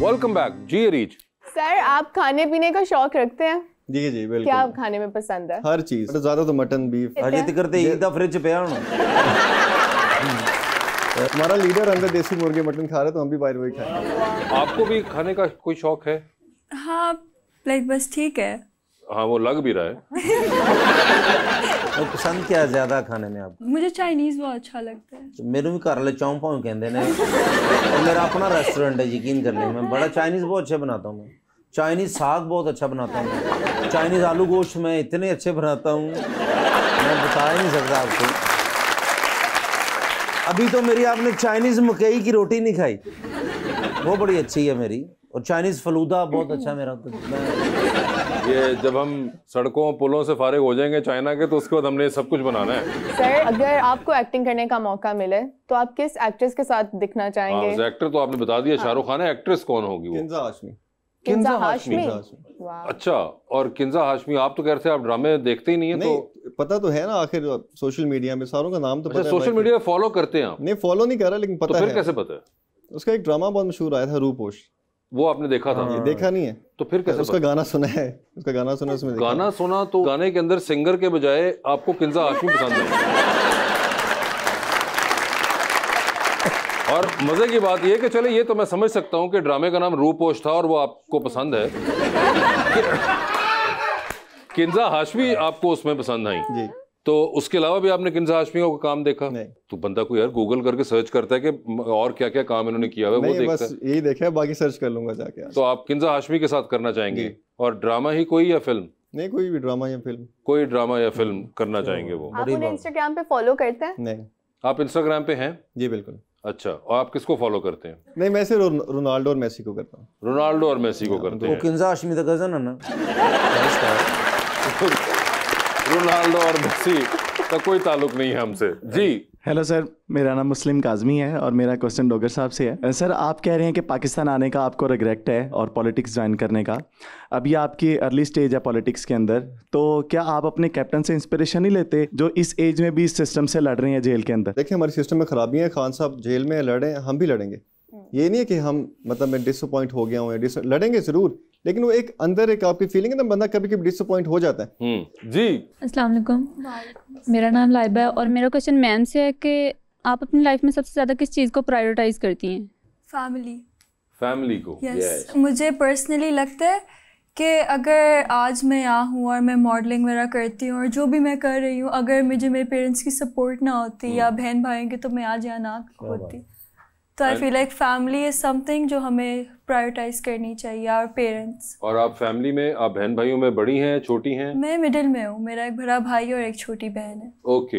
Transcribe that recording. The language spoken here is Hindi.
वेलकम बैक जी रीच सर आप खाने पीने का शौक रखते हैं जी जी बिल्कुल क्या आप खाने में पसंद है हर चीज तो ज्यादा तो मटन बीफ अजे तिकर करते ईद दा तो फ्रिज पे हम्म। हमारा लीडर अंदर देसी मुर्गे मटन खा रहे तो हम भी बाहर वही खाए आपको भी खाने का कोई शौक है हां लाइक बस ठीक है हाँ वो लग भी रहा है और पसंद क्या है ज्यादा खाने में ਆਪ मुझे चाइनीज बहुत अच्छा लगता है तो मेरे भी घर वाले ਚਾਉਂ पाऊ कहते हैं और मेरा अपना रेस्टोरेंट है यकीन कर लें मैं बड़ा चाइनीज़ बहुत अच्छे बनाता हूँ मैं चाइनीज़ साग बहुत अच्छा बनाता हूँ चाइनीज़ आलू गोश्त मैं इतने अच्छे बनाता हूँ मैं बता ही नहीं सकता आपको अभी तो मेरी आपने चाइनीज़ मकई की रोटी नहीं खाई वो बड़ी अच्छी है मेरी और चाइनीज फलूदा बहुत अच्छा मेरा तो ये जब हम सड़कों पुलों से फारिग हो जाएंगे चाइना के तो उसके बाद हमने सब कुछ बनाना है सर अगर आपको एक्टिंग करने का मौका मिले तो आप किस एक्ट्रेस के साथ दिखना हाँ, चाहेंगे आ, एक्टर तो आपने बता दिया हाँ। शाहरुख खान है एक्ट्रेस कौन होगी किंजा हाशमी किंजा हाशमी अच्छा और किंजा हाशमी आप तो कह रहे थे आप ड्रामे देखते ही नहीं है तो पता तो है ना आखिर सोशल मीडिया में सारों का नाम तो अच्छा, पता सोशल मीडिया फॉलो करते हैं आप नहीं फॉलो नहीं कर रहा लेकिन तो पता है कैसे पता है उसका एक ड्रामा बहुत मशहूर आया था रूपोश वो आपने देखा था ये देखा नहीं है तो फिर कैसे उसका गाना सुना है उसका गाना सुना उसमें गाना सुना तो गाने के अंदर सिंगर के बजाय आपको किंजा हाशमी पसंद है और मज़े की बात यह कि चले ये तो मैं समझ सकता हूँ कि ड्रामे का नाम रूपोश था और वो आपको पसंद है किंजा हाशमी आपको उसमें पसंद आई जी तो उसके अलावा भी आपने किन आशमियों का काम देखा नहीं तो बंदा कोई यार गूगल करके सर्च करता है कि और क्या क्या काम इन्होंने किया हुआ वो देखता बस है यही देखा है बाकी सर्च कर लूंगा जाके तो आप किन्जा हाशमी के साथ करना चाहेंगे और ड्रामा ही कोई या फिल्म नहीं कोई भी ड्रामा या फिल्म कोई ड्रामा या फिल्म करना अच्छा। चाहेंगे वो आप उन्हें इंस्टाग्राम पे फॉलो करते हैं नहीं आप इंस्टाग्राम पे हैं जी बिल्कुल अच्छा और आप किसको फॉलो करते हैं नहीं मैं सिर्फ रोनाल्डो और मेसी को करता हूँ रोनाल्डो और मेसी को हाँ, करते तो हैं वो किंजा हाशमी का कजन है ना रोनाल्डो और मेसी का तो कोई ताल्लुक नहीं है हमसे जी हेलो सर मेरा नाम मुस्लिम काजमी है और मेरा क्वेश्चन डोगर साहब से है सर uh, आप कह रहे हैं कि पाकिस्तान आने का आपको रिग्रेट है और पॉलिटिक्स ज्वाइन करने का अभी आपकी अर्ली स्टेज है पॉलिटिक्स के अंदर तो क्या आप अपने कैप्टन से इंस्पिरेशन नहीं लेते जो इस एज में भी इस सिस्टम से लड़ रहे हैं जेल के अंदर देखिए हमारे सिस्टम में खराबी है खान साहब जेल में लड़े हम भी लड़ेंगे hmm. ये नहीं है कि हम मतलब मैं डिसअपॉइंट हो गया हूँ लड़ेंगे ज़रूर लेकिन वो एक अंदर एक आपकी फीलिंग है ना तो बंदा कभी कभी डिसअपॉइंट हो जाता है हम्म। जी अस्सलाम वालेकुम मेरा नाम लाइबा है और मेरा क्वेश्चन मैम से है कि आप अपनी लाइफ में सबसे ज़्यादा किस चीज़ को प्रायोरिटाइज करती हैं फैमिली फैमिली को यस मुझे पर्सनली लगता है कि अगर आज मैं यहाँ हूँ और मैं मॉडलिंग वगैरह करती हूँ और जो भी मैं कर रही हूँ अगर मुझे मेरे पेरेंट्स की सपोर्ट ना होती हम्म। या बहन भाई की तो मैं आज यहाँ ना होती तो I feel like family is something जो हमें प्रायोरिटाइज करनी चाहिए आवर पेरेंट्स और आप फैमिली में आप बहन भाइयों में बड़ी हैं छोटी हैं मैं मिडिल में हूँ मेरा एक बड़ा भाई और एक छोटी बहन है ओके okay.